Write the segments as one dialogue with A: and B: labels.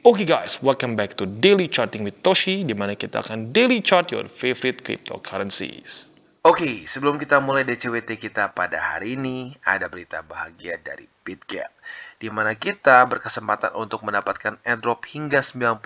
A: Oke okay guys, welcome back to Daily Charting with Toshi, di mana kita akan daily chart your favorite cryptocurrencies. Oke, okay, sebelum kita mulai DCWT kita pada hari ini, ada berita bahagia dari Bitget, di mana kita berkesempatan untuk mendapatkan airdrop hingga 99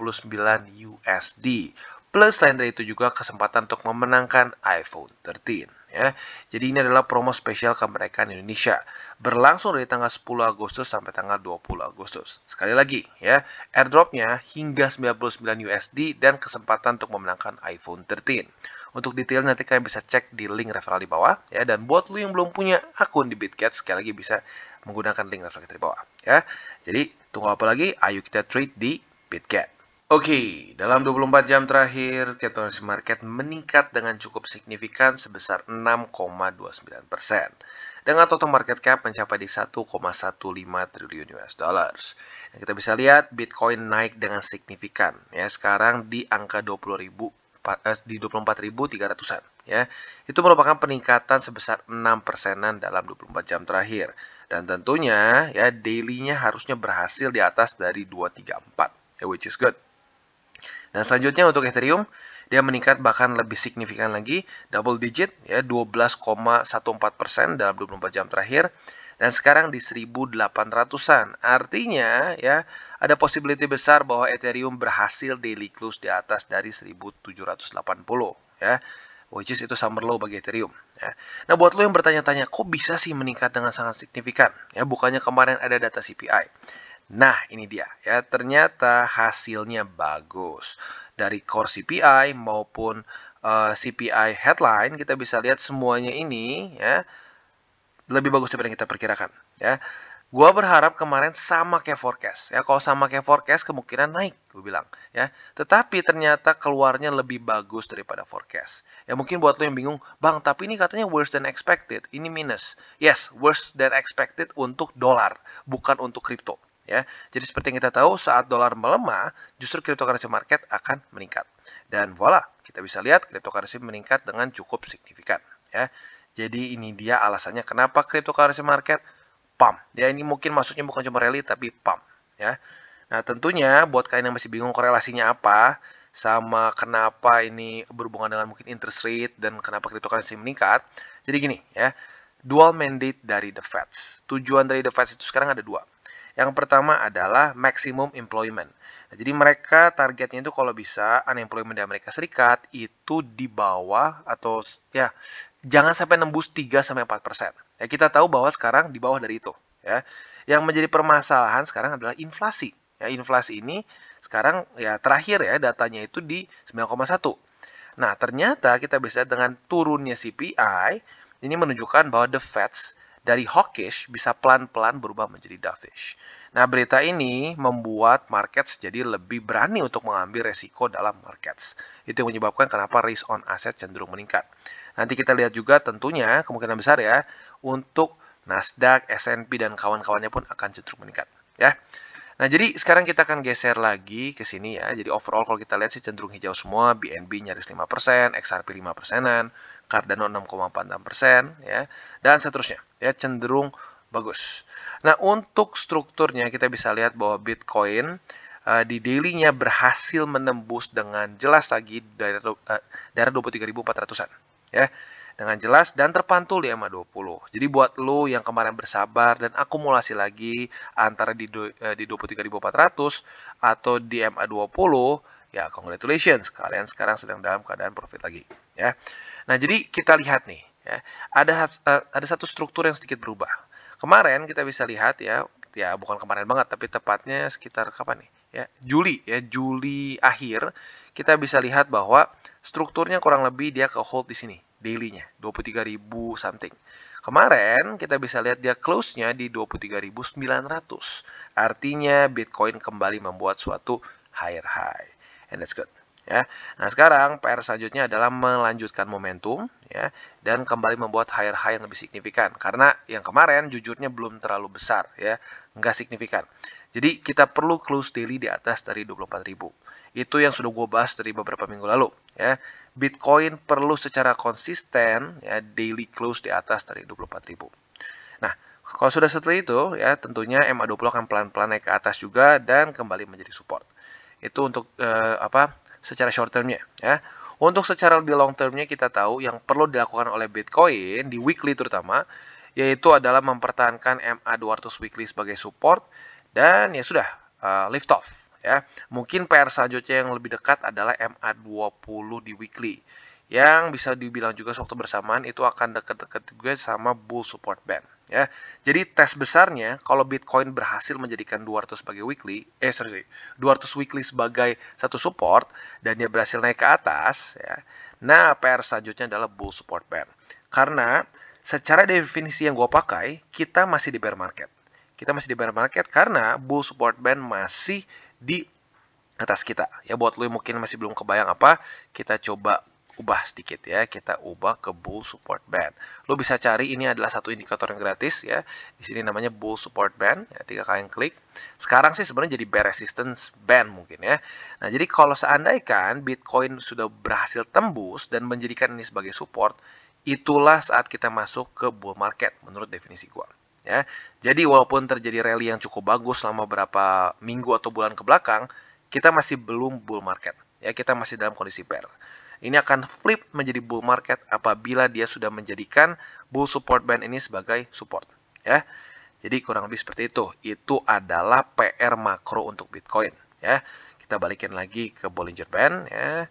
A: USD. Plus lain dari itu juga kesempatan untuk memenangkan iPhone 13 ya. Jadi ini adalah promo spesial kemerdekaan Indonesia. Berlangsung dari tanggal 10 Agustus sampai tanggal 20 Agustus. Sekali lagi ya, airdropnya hingga 99 USD dan kesempatan untuk memenangkan iPhone 13. Untuk detail nanti kalian bisa cek di link referral di bawah ya dan buat lu yang belum punya akun di Bitget sekali lagi bisa menggunakan link referral di bawah ya. Jadi tunggu apa lagi? Ayo kita trade di Bitget. Oke, dalam 24 jam terakhir, Tietonersi Market meningkat dengan cukup signifikan sebesar 6,29 persen, dengan total market cap mencapai di 1,15 triliun US dollars. kita bisa lihat Bitcoin naik dengan signifikan, ya sekarang di angka 20 eh, di 24.300-an ya. Itu merupakan peningkatan sebesar 6 persenan dalam 24 jam terakhir. Dan tentunya ya daily-nya harusnya berhasil di atas dari 234, ya, which is good. Dan selanjutnya untuk Ethereum, dia meningkat bahkan lebih signifikan lagi, double digit ya 12,14% dalam 24 jam terakhir dan sekarang di 1800-an. Artinya ya ada possibility besar bahwa Ethereum berhasil daily close di atas dari 1780 ya. Which is itu summer low bagi Ethereum. Ya. Nah buat lo yang bertanya-tanya, kok bisa sih meningkat dengan sangat signifikan? Ya bukannya kemarin ada data CPI. Nah, ini dia ya. Ternyata hasilnya bagus. Dari core CPI maupun uh, eh, CPI headline kita bisa lihat semuanya ini ya lebih bagus daripada yang kita perkirakan ya. Gua berharap kemarin sama kayak forecast ya. Kalau sama kayak forecast kemungkinan naik, gue bilang ya. Tetapi ternyata keluarnya lebih bagus daripada forecast. Ya mungkin buat lo yang bingung, bang tapi ini katanya worse than expected, ini minus. Yes, worse than expected untuk dolar, bukan untuk kripto ya. Jadi seperti yang kita tahu saat dolar melemah, justru cryptocurrency market akan meningkat. Dan voila kita bisa lihat cryptocurrency meningkat dengan cukup signifikan, ya. Jadi ini dia alasannya kenapa cryptocurrency market pump. Ya ini mungkin maksudnya bukan cuma rally tapi pump, ya. Nah, tentunya buat kalian yang masih bingung korelasinya apa sama kenapa ini berhubungan dengan mungkin interest rate dan kenapa cryptocurrency meningkat. Jadi gini, ya. Dual mandate dari The Feds. Tujuan dari The Feds itu sekarang ada dua yang pertama adalah maximum employment. Nah, jadi mereka targetnya itu kalau bisa unemployment di Amerika Serikat itu di bawah atau ya jangan sampai nembus 3 sampai 4 persen. Ya, kita tahu bahwa sekarang di bawah dari itu. Ya. Yang menjadi permasalahan sekarang adalah inflasi. Ya, inflasi ini sekarang ya terakhir ya datanya itu di 9,1. Nah, ternyata kita bisa dengan turunnya CPI ini menunjukkan bahwa the Feds dari hawkish bisa pelan-pelan berubah menjadi dovish. Nah, berita ini membuat market jadi lebih berani untuk mengambil resiko dalam market. Itu yang menyebabkan kenapa risk on asset cenderung meningkat. Nanti kita lihat juga tentunya kemungkinan besar ya untuk Nasdaq, S&P dan kawan-kawannya pun akan cenderung meningkat, ya. Nah, jadi sekarang kita akan geser lagi ke sini ya. Jadi overall kalau kita lihat sih cenderung hijau semua, BNB nyaris 5%, XRP 5 persenan. Cardano 6,46% ya dan seterusnya ya cenderung bagus. Nah, untuk strukturnya kita bisa lihat bahwa Bitcoin uh, di daily-nya berhasil menembus dengan jelas lagi dari uh, daerah 23.400-an eh, ya. Dengan jelas dan terpantul di ma 20. Jadi buat lo yang kemarin bersabar dan akumulasi lagi antara di eh, di 23.400 atau di ma 20, ya congratulations kalian sekarang sedang dalam keadaan profit lagi ya. Nah, jadi kita lihat nih, ya, ada eh, ada satu struktur yang sedikit berubah. Kemarin kita bisa lihat ya, ya bukan kemarin banget, tapi tepatnya sekitar kapan nih? Ya, Juli ya, Juli akhir kita bisa lihat bahwa strukturnya kurang lebih dia ke hold di sini dailynya 23.000 something. Kemarin kita bisa lihat dia close-nya di 23.900. Artinya Bitcoin kembali membuat suatu higher high. And that's good ya. Nah, sekarang PR selanjutnya adalah melanjutkan momentum ya dan kembali membuat higher high yang lebih signifikan karena yang kemarin jujurnya belum terlalu besar ya, nggak signifikan. Jadi kita perlu close daily di atas dari 24.000. Itu yang sudah gue bahas dari beberapa minggu lalu ya. Bitcoin perlu secara konsisten ya daily close di atas dari 24.000. Nah, kalau sudah setelah itu ya tentunya MA20 akan pelan-pelan naik ke atas juga dan kembali menjadi support. Itu untuk eh, apa? secara short termnya ya. Untuk secara lebih long termnya kita tahu yang perlu dilakukan oleh Bitcoin di weekly terutama yaitu adalah mempertahankan MA 200 weekly sebagai support dan ya sudah uh, lift off ya. Mungkin PR selanjutnya yang lebih dekat adalah MA 20 di weekly yang bisa dibilang juga waktu bersamaan itu akan deket-deket juga sama bull support band ya. Jadi tes besarnya kalau Bitcoin berhasil menjadikan 200 sebagai weekly, eh sorry, 200 weekly sebagai satu support dan dia berhasil naik ke atas ya. Nah, PR selanjutnya adalah bull support band. Karena secara definisi yang gue pakai, kita masih di bear market. Kita masih di bear market karena bull support band masih di atas kita. Ya buat lo mungkin masih belum kebayang apa, kita coba ubah sedikit ya, kita ubah ke bull support band. Lo bisa cari ini adalah satu indikator yang gratis ya. Di sini namanya bull support band, ya, tiga yang klik. Sekarang sih sebenarnya jadi bear resistance band mungkin ya. Nah, jadi kalau seandainya Bitcoin sudah berhasil tembus dan menjadikan ini sebagai support, itulah saat kita masuk ke bull market menurut definisi gua ya. Jadi walaupun terjadi rally yang cukup bagus selama berapa minggu atau bulan ke belakang, kita masih belum bull market. Ya, kita masih dalam kondisi bear ini akan flip menjadi bull market apabila dia sudah menjadikan bull support band ini sebagai support ya. Jadi kurang lebih seperti itu. Itu adalah PR makro untuk Bitcoin ya. Kita balikin lagi ke Bollinger Band ya.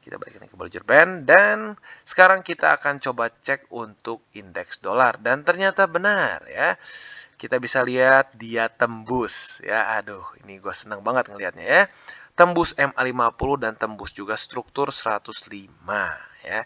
A: Kita balikin ke Bollinger Band dan sekarang kita akan coba cek untuk indeks dolar dan ternyata benar ya. Kita bisa lihat dia tembus ya. Aduh, ini gue seneng banget ngelihatnya ya tembus MA50 dan tembus juga struktur 105 ya.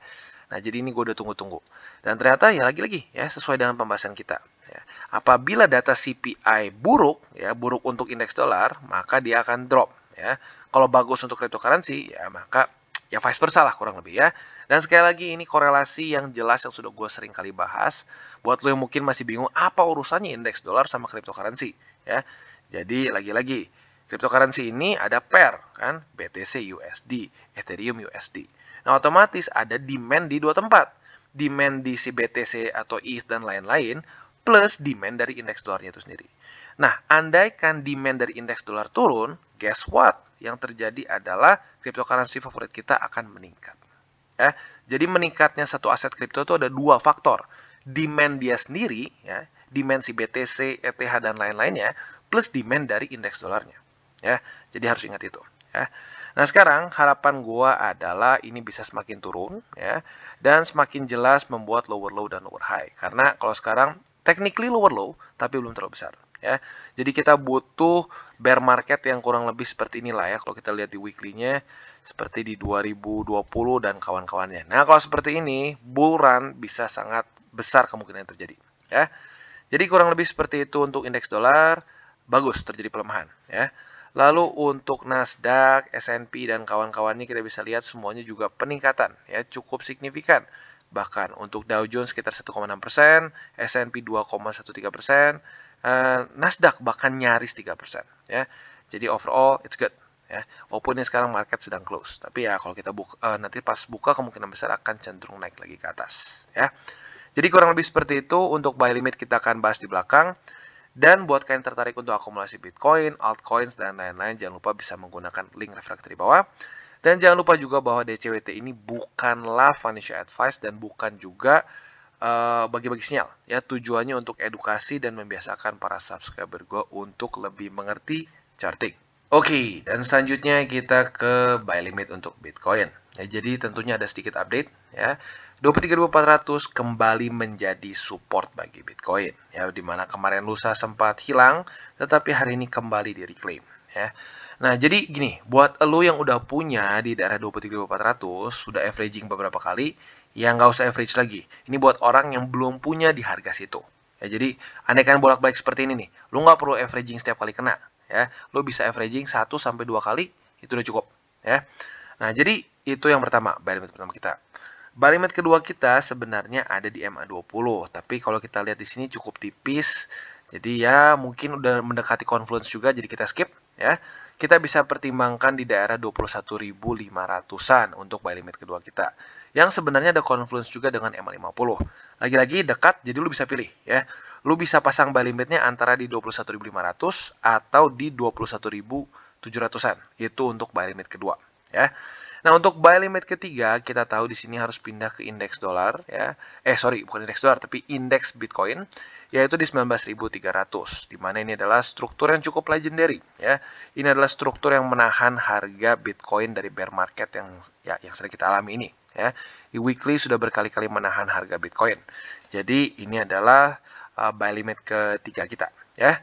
A: Nah, jadi ini gue udah tunggu-tunggu. Dan ternyata ya lagi-lagi ya sesuai dengan pembahasan kita. Ya. Apabila data CPI buruk ya buruk untuk indeks dolar, maka dia akan drop ya. Kalau bagus untuk cryptocurrency ya maka ya vice versa lah kurang lebih ya. Dan sekali lagi ini korelasi yang jelas yang sudah gue sering kali bahas. Buat lo yang mungkin masih bingung apa urusannya indeks dolar sama cryptocurrency ya. Jadi lagi-lagi Cryptocurrency ini ada pair kan, BTC USD, Ethereum USD. Nah, otomatis ada demand di dua tempat. Demand di si BTC atau ETH dan lain-lain plus demand dari indeks dolarnya itu sendiri. Nah, andaikan demand dari indeks dolar turun, guess what? Yang terjadi adalah cryptocurrency favorit kita akan meningkat. Ya, jadi meningkatnya satu aset kripto itu ada dua faktor. Demand dia sendiri, ya, demand si BTC, ETH, dan lain-lainnya, plus demand dari indeks dolarnya ya. Jadi harus ingat itu ya. Nah, sekarang harapan gua adalah ini bisa semakin turun ya dan semakin jelas membuat lower low dan lower high. Karena kalau sekarang technically lower low tapi belum terlalu besar ya. Jadi kita butuh bear market yang kurang lebih seperti inilah ya kalau kita lihat di weekly-nya seperti di 2020 dan kawan-kawannya. Nah, kalau seperti ini bull run bisa sangat besar kemungkinan terjadi ya. Jadi kurang lebih seperti itu untuk indeks dolar bagus terjadi pelemahan ya. Lalu untuk Nasdaq, S&P dan kawan-kawannya kawan kita bisa lihat semuanya juga peningkatan ya cukup signifikan. Bahkan untuk Dow Jones sekitar 1,6%, S&P 2,13%, eh, Nasdaq bahkan nyaris 3% ya. Jadi overall it's good ya. Walaupun ini sekarang market sedang close, tapi ya kalau kita buka eh, nanti pas buka kemungkinan besar akan cenderung naik lagi ke atas ya. Jadi kurang lebih seperti itu untuk buy limit kita akan bahas di belakang. Dan buat kalian tertarik untuk akumulasi Bitcoin, altcoins, dan lain-lain, jangan lupa bisa menggunakan link refraktor di bawah. Dan jangan lupa juga bahwa DCWT ini bukanlah financial advice dan bukan juga eh, bagi-bagi uh, sinyal. Ya, tujuannya untuk edukasi dan membiasakan para subscriber gue untuk lebih mengerti charting. Oke, okay, dan selanjutnya kita ke buy limit untuk Bitcoin. Ya, jadi tentunya ada sedikit update ya. 23.400 kembali menjadi support bagi Bitcoin ya dimana kemarin lusa sempat hilang tetapi hari ini kembali di reclaim ya. Nah, jadi gini, buat lo yang udah punya di daerah 23.400, sudah averaging beberapa kali, ya nggak usah average lagi. Ini buat orang yang belum punya di harga situ. Ya, jadi andaikan bolak-balik seperti ini nih, lu nggak perlu averaging setiap kali kena. Ya, lu bisa averaging 1 sampai 2 kali, itu udah cukup. Ya. Nah, jadi itu yang pertama, bayar pertama kita. Baling limit kedua kita sebenarnya ada di MA20, tapi kalau kita lihat di sini cukup tipis. Jadi ya mungkin udah mendekati confluence juga jadi kita skip ya. Kita bisa pertimbangkan di daerah 21.500-an untuk buy limit kedua kita. Yang sebenarnya ada confluence juga dengan MA50. Lagi-lagi dekat jadi lu bisa pilih ya. Lu bisa pasang buy limitnya antara di 21.500 atau di 21.700-an. Itu untuk buy limit kedua ya. Nah, untuk buy limit ketiga kita tahu di sini harus pindah ke indeks dolar ya. Eh sorry, bukan indeks dolar tapi indeks Bitcoin yaitu di 19.300 di mana ini adalah struktur yang cukup legendary ya. Ini adalah struktur yang menahan harga Bitcoin dari bear market yang ya yang sering kita alami ini ya. Di weekly sudah berkali-kali menahan harga Bitcoin. Jadi ini adalah uh, buy limit ketiga kita ya.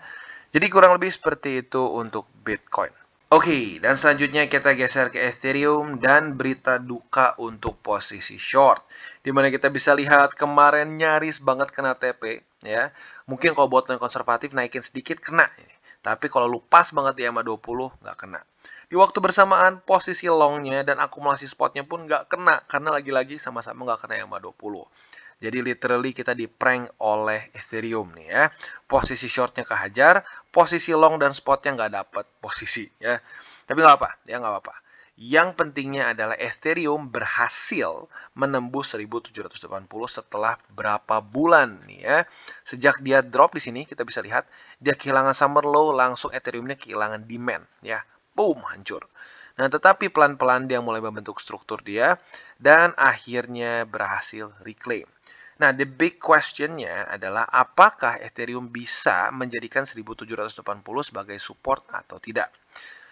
A: Jadi kurang lebih seperti itu untuk Bitcoin. Oke, dan selanjutnya kita geser ke Ethereum dan berita duka untuk posisi short. Dimana kita bisa lihat kemarin nyaris banget kena TP, ya. Mungkin kalau buat yang konservatif naikin sedikit kena. Tapi kalau lu pas banget di EMA 20, nggak kena. Di waktu bersamaan, posisi longnya dan akumulasi spotnya pun nggak kena. Karena lagi-lagi sama-sama nggak kena EMA 20. Jadi literally kita di prank oleh Ethereum nih ya. Posisi shortnya kehajar, posisi long dan spotnya nggak dapet posisi ya. Tapi nggak apa, ya nggak apa-apa. Yang pentingnya adalah Ethereum berhasil menembus 1780 setelah berapa bulan nih ya. Sejak dia drop di sini kita bisa lihat dia kehilangan summer low langsung Ethereumnya kehilangan demand ya. Boom hancur. Nah, tetapi pelan-pelan dia mulai membentuk struktur dia dan akhirnya berhasil reclaim. Nah, the big questionnya adalah apakah Ethereum bisa menjadikan 1780 sebagai support atau tidak.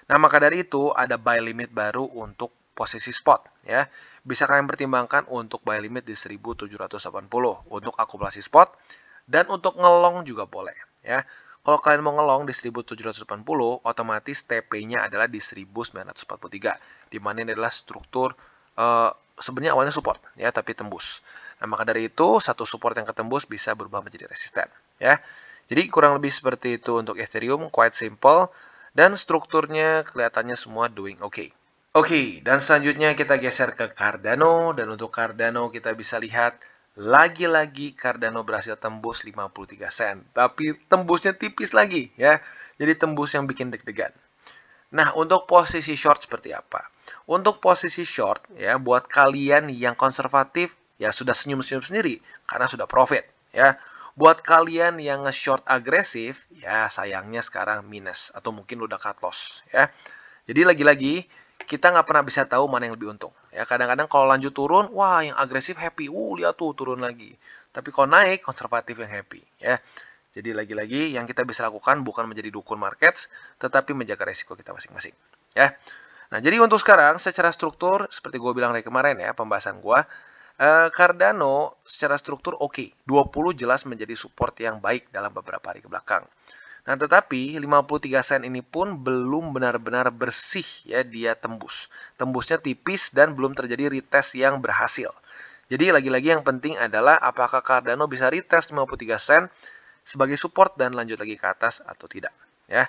A: Nah, maka dari itu ada buy limit baru untuk posisi spot ya. Bisa kalian pertimbangkan untuk buy limit di 1780 untuk akumulasi spot dan untuk ngelong juga boleh ya. Kalau kalian mau ngelong di 1780, otomatis TP-nya adalah di 1943, di mana ini adalah struktur uh, sebenarnya awalnya support ya tapi tembus. Nah, maka dari itu satu support yang ketembus bisa berubah menjadi resisten ya. Jadi kurang lebih seperti itu untuk Ethereum, quite simple dan strukturnya kelihatannya semua doing okay. Oke, okay, dan selanjutnya kita geser ke Cardano dan untuk Cardano kita bisa lihat lagi-lagi Cardano berhasil tembus 53 sen, tapi tembusnya tipis lagi ya. Jadi tembus yang bikin deg-degan. Nah, untuk posisi short seperti apa? Untuk posisi short, ya buat kalian yang konservatif, ya sudah senyum-senyum sendiri karena sudah profit, ya. Buat kalian yang short agresif, ya sayangnya sekarang minus atau mungkin udah cut loss, ya. Jadi lagi-lagi kita nggak pernah bisa tahu mana yang lebih untung. Ya kadang-kadang kalau lanjut turun, wah yang agresif happy, uh, lihat tuh turun lagi. Tapi kalau naik, konservatif yang happy, ya. Jadi lagi-lagi yang kita bisa lakukan bukan menjadi dukun markets, tetapi menjaga resiko kita masing-masing, ya. Nah, jadi untuk sekarang secara struktur, seperti gue bilang dari kemarin ya, pembahasan gue, uh, Cardano secara struktur oke, okay, 20 jelas menjadi support yang baik dalam beberapa hari kebelakang. Nah, tetapi 53 sen ini pun belum benar-benar bersih ya dia tembus. Tembusnya tipis dan belum terjadi retest yang berhasil. Jadi lagi-lagi yang penting adalah apakah Cardano bisa retest 53 sen sebagai support dan lanjut lagi ke atas atau tidak ya.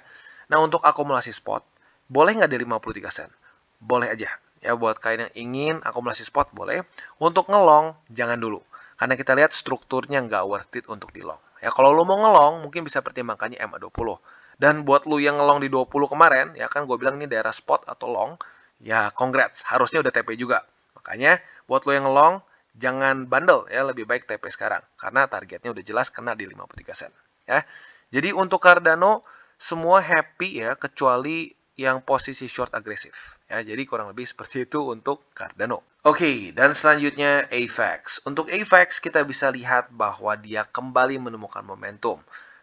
A: Nah, untuk akumulasi spot boleh nggak di 53 sen? Boleh aja. Ya buat kalian yang ingin akumulasi spot boleh. Untuk ngelong jangan dulu. Karena kita lihat strukturnya nggak worth it untuk di long. Ya kalau lo mau ngelong mungkin bisa pertimbangkannya MA20. Dan buat lo yang ngelong di 20 kemarin, ya kan gue bilang ini daerah spot atau long, ya congrats, harusnya udah TP juga. Makanya buat lo yang ngelong, jangan bandel ya, lebih baik TP sekarang. Karena targetnya udah jelas kena di 53 sen. Ya. Jadi untuk Cardano, semua happy ya, kecuali yang posisi short agresif. Ya, jadi kurang lebih seperti itu untuk Cardano. Oke, okay, dan selanjutnya AVAX. Untuk AVAX kita bisa lihat bahwa dia kembali menemukan momentum.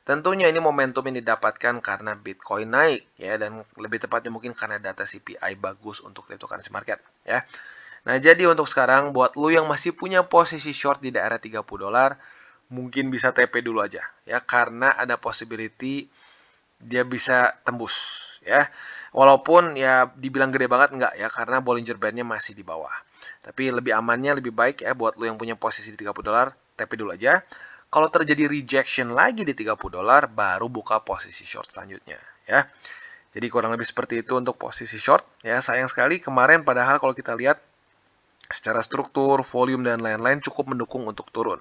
A: Tentunya ini momentum yang didapatkan karena Bitcoin naik ya dan lebih tepatnya mungkin karena data CPI bagus untuk cryptocurrency market ya. Nah, jadi untuk sekarang buat lu yang masih punya posisi short di daerah 30 dolar, mungkin bisa TP dulu aja ya karena ada possibility dia bisa tembus ya. Walaupun ya dibilang gede banget enggak ya karena Bollinger Bandnya masih di bawah. Tapi lebih amannya lebih baik ya buat lo yang punya posisi di 30 dolar, tapi dulu aja. Kalau terjadi rejection lagi di 30 dolar baru buka posisi short selanjutnya ya. Jadi kurang lebih seperti itu untuk posisi short ya. Sayang sekali kemarin padahal kalau kita lihat secara struktur, volume dan lain-lain cukup mendukung untuk turun.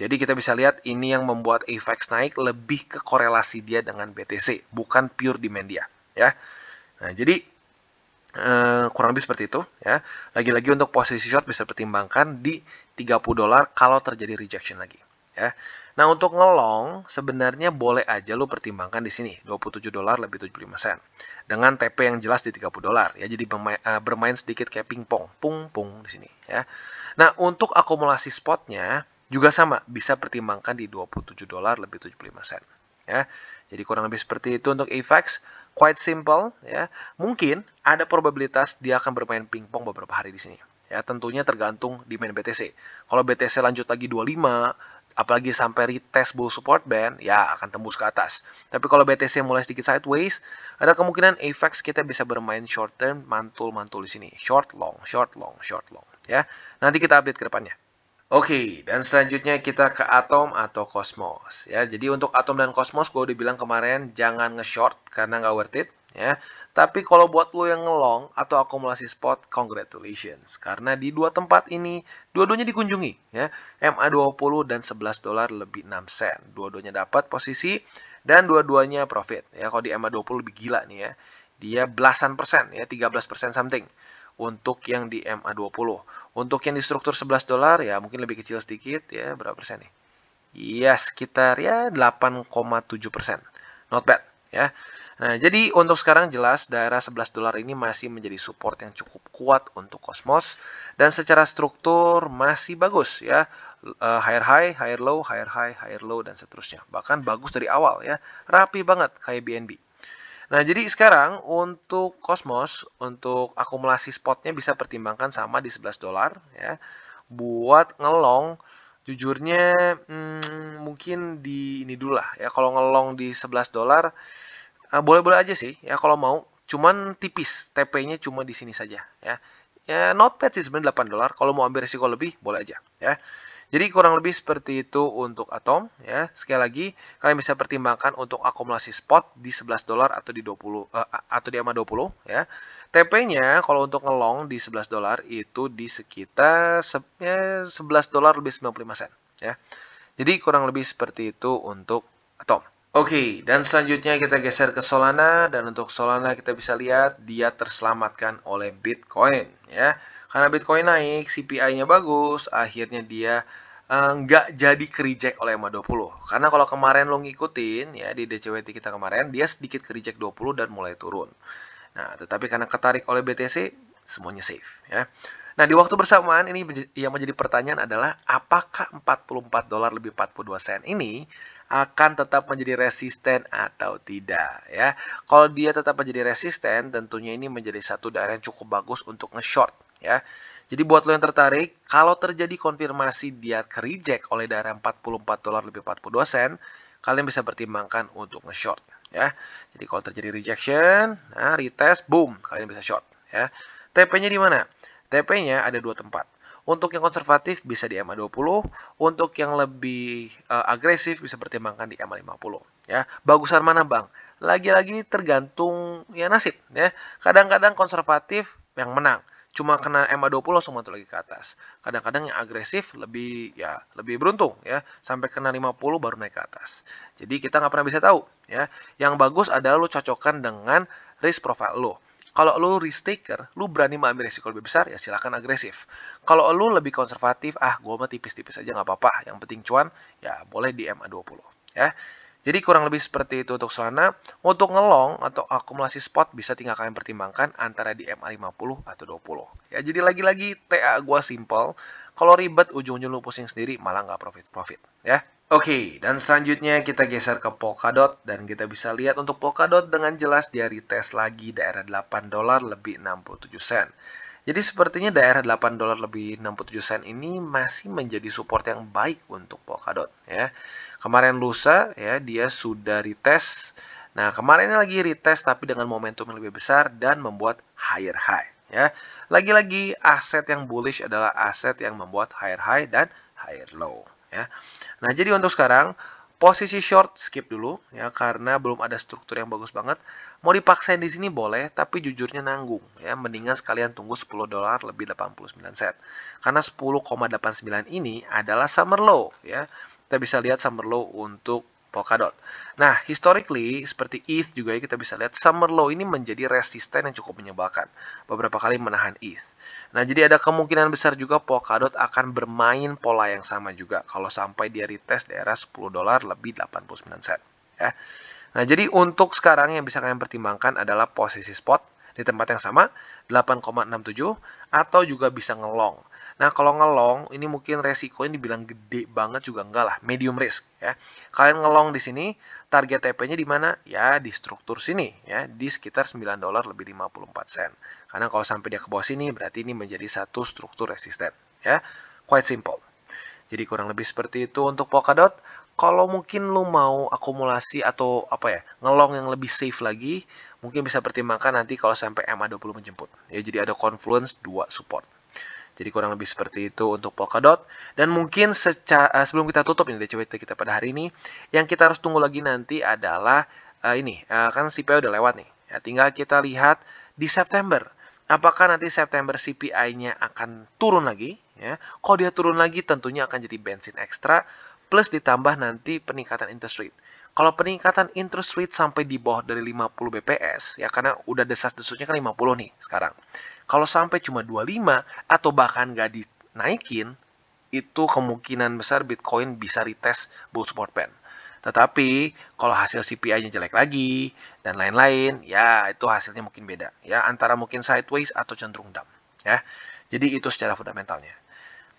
A: Jadi kita bisa lihat ini yang membuat efek naik lebih ke korelasi dia dengan BTC, bukan pure demand dia ya. Nah, jadi eh, kurang lebih seperti itu ya. Lagi-lagi untuk posisi short bisa pertimbangkan di 30 dolar kalau terjadi rejection lagi ya. Nah, untuk ngelong sebenarnya boleh aja lu pertimbangkan di sini 27 dolar lebih 75 sen dengan TP yang jelas di 30 dolar ya. Jadi bermain, eh, bermain sedikit kayak pingpong, pung-pung di sini ya. Nah, untuk akumulasi spotnya juga sama, bisa pertimbangkan di 27 dolar lebih 75 sen ya. Jadi kurang lebih seperti itu untuk EFX quite simple ya. Mungkin ada probabilitas dia akan bermain pingpong beberapa hari di sini. Ya, tentunya tergantung di main BTC. Kalau BTC lanjut lagi 25, apalagi sampai retest bull support band, ya akan tembus ke atas. Tapi kalau BTC mulai sedikit sideways, ada kemungkinan efek kita bisa bermain short term mantul-mantul di sini. Short long, short long, short long. Ya, nanti kita update ke depannya. Oke, dan selanjutnya kita ke atom atau kosmos. Ya, jadi untuk atom dan kosmos, gue udah bilang kemarin jangan nge-short karena nggak worth it. Ya, tapi kalau buat lo yang ngelong atau akumulasi spot, congratulations. Karena di dua tempat ini, dua-duanya dikunjungi. Ya, MA 20 dan 11 dolar lebih 6 sen. Dua-duanya dapat posisi dan dua-duanya profit. Ya, kalau di MA 20 lebih gila nih ya. Dia belasan persen, ya 13 persen something untuk yang di MA20. Untuk yang di struktur 11 dolar ya mungkin lebih kecil sedikit ya berapa persen nih? Ya sekitar ya 8,7 persen. Not bad ya. Nah jadi untuk sekarang jelas daerah 11 dolar ini masih menjadi support yang cukup kuat untuk Cosmos dan secara struktur masih bagus ya. Uh, higher high, higher low, higher high, higher low dan seterusnya. Bahkan bagus dari awal ya. Rapi banget kayak BNB. Nah, jadi sekarang untuk kosmos untuk akumulasi spotnya bisa pertimbangkan sama di 11 dolar ya. Buat ngelong, jujurnya hmm, mungkin di ini dulu lah ya. Kalau ngelong di 11 dolar, eh, boleh-boleh aja sih ya kalau mau. Cuman tipis, TP-nya cuma di sini saja ya. Ya, not bad sih sebenarnya 8 dolar. Kalau mau ambil risiko lebih, boleh aja ya. Jadi kurang lebih seperti itu untuk atom ya. Sekali lagi kalian bisa pertimbangkan untuk akumulasi spot di 11 dolar atau di 20 uh, eh, atau di EMA 20 ya. TP-nya kalau untuk ngelong di 11 dolar itu di sekitar ya, 11 dolar lebih 95 sen ya. Jadi kurang lebih seperti itu untuk atom. Oke, okay, dan selanjutnya kita geser ke Solana dan untuk Solana kita bisa lihat dia terselamatkan oleh Bitcoin ya. Karena Bitcoin naik, CPI-nya bagus, akhirnya dia eh, nggak uh, jadi kerijek oleh EMA 20. Karena kalau kemarin lo ngikutin ya di DCWT kita kemarin, dia sedikit kerijek reject 20 dan mulai turun. Nah, tetapi karena ketarik oleh BTC, semuanya safe ya. Nah, di waktu bersamaan ini yang menjadi pertanyaan adalah apakah 44 dolar lebih 42 sen ini akan tetap menjadi resisten atau tidak ya. Kalau dia tetap menjadi resisten, tentunya ini menjadi satu daerah yang cukup bagus untuk nge-short ya. Jadi buat lo yang tertarik, kalau terjadi konfirmasi dia reject oleh daerah 44 dolar lebih 42 sen, kalian bisa pertimbangkan untuk nge-short ya. Jadi kalau terjadi rejection, nah retest, boom, kalian bisa short ya. TP-nya di mana? TP-nya ada dua tempat. Untuk yang konservatif bisa di ma 20, untuk yang lebih uh, agresif bisa pertimbangkan di ma 50 ya. Bagusan mana, Bang? Lagi-lagi tergantung ya nasib ya. Kadang-kadang konservatif yang menang cuma kena MA20 langsung mantul lagi ke atas. Kadang-kadang yang agresif lebih ya lebih beruntung ya sampai kena 50 baru naik ke atas. Jadi kita nggak pernah bisa tahu ya. Yang bagus adalah lu cocokkan dengan risk profile lu. Kalau lu risk taker, lu berani mengambil risiko lebih besar, ya silahkan agresif. Kalau lu lebih konservatif, ah gue mah tipis-tipis aja nggak apa-apa. Yang penting cuan, ya boleh di MA20. Ya. Jadi kurang lebih seperti itu untuk selana. Untuk ngelong atau akumulasi spot bisa tinggal kalian pertimbangkan antara di MA 50 atau 20. Ya jadi lagi-lagi TA gua simple. Kalau ribet ujung-ujung lu pusing sendiri malah nggak profit-profit ya. Oke, okay, dan selanjutnya kita geser ke Polkadot dan kita bisa lihat untuk Polkadot dengan jelas dia retest lagi daerah 8 dolar lebih 67 sen. Jadi sepertinya daerah 8 dolar lebih 67 sen ini masih menjadi support yang baik untuk Polkadot ya. Kemarin lusa ya dia sudah retest. Nah, kemarin ini lagi retest tapi dengan momentum yang lebih besar dan membuat higher high ya. Lagi-lagi aset yang bullish adalah aset yang membuat higher high dan higher low ya. Nah, jadi untuk sekarang Posisi short skip dulu ya karena belum ada struktur yang bagus banget. Mau dipaksain di sini boleh, tapi jujurnya nanggung ya. Mendingan sekalian tunggu 10 dolar lebih 89 set. Karena 10,89 ini adalah summer low ya. Kita bisa lihat summer low untuk Polkadot. Nah, historically seperti ETH juga ya kita bisa lihat summer low ini menjadi resisten yang cukup menyebalkan. Beberapa kali menahan ETH. Nah, jadi ada kemungkinan besar juga Polkadot akan bermain pola yang sama juga kalau sampai dia retest daerah 10 dolar lebih 89 sen. Ya. Nah, jadi untuk sekarang yang bisa kalian pertimbangkan adalah posisi spot di tempat yang sama 8,67 atau juga bisa ngelong Nah, kalau ngelong, ini mungkin resikonya dibilang gede banget juga enggak lah, medium risk ya. Kalian ngelong di sini, target TP-nya di mana? Ya, di struktur sini ya, di sekitar 9 dolar lebih 54 sen. Karena kalau sampai dia ke bawah sini, berarti ini menjadi satu struktur resisten ya. Quite simple. Jadi kurang lebih seperti itu untuk Polkadot. Kalau mungkin lu mau akumulasi atau apa ya, ngelong yang lebih safe lagi, mungkin bisa pertimbangkan nanti kalau sampai MA20 menjemput. Ya, jadi ada confluence dua support. Jadi kurang lebih seperti itu untuk Polkadot. Dan mungkin secara, eh, sebelum kita tutup ini DCWT kita pada hari ini, yang kita harus tunggu lagi nanti adalah uh, ini, uh, kan CPI udah lewat nih. Ya, tinggal kita lihat di September. Apakah nanti September CPI-nya akan turun lagi? Ya, kalau dia turun lagi tentunya akan jadi bensin ekstra plus ditambah nanti peningkatan interest rate. Kalau peningkatan interest rate sampai di bawah dari 50 BPS, ya karena udah desas-desusnya kan 50 nih sekarang. Kalau sampai cuma 25 atau bahkan nggak dinaikin, itu kemungkinan besar Bitcoin bisa retest bull support band. Tetapi kalau hasil CPI-nya jelek lagi dan lain-lain, ya itu hasilnya mungkin beda. Ya antara mungkin sideways atau cenderung down. Ya, jadi itu secara fundamentalnya.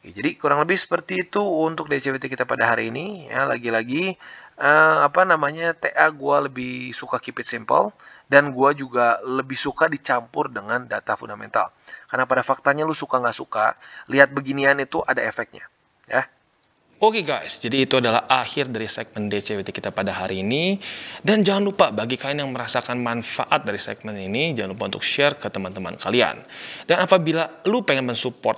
A: Oke, jadi kurang lebih seperti itu untuk DCWT kita pada hari ini. Ya, lagi-lagi uh, apa namanya TA gue lebih suka keep it simple dan gue juga lebih suka dicampur dengan data fundamental karena pada faktanya lu suka nggak suka lihat beginian itu ada efeknya ya Oke okay guys, jadi itu adalah akhir dari segmen DCWT kita pada hari ini. Dan jangan lupa bagi kalian yang merasakan manfaat dari segmen ini, jangan lupa untuk share ke teman-teman kalian. Dan apabila lu pengen mensupport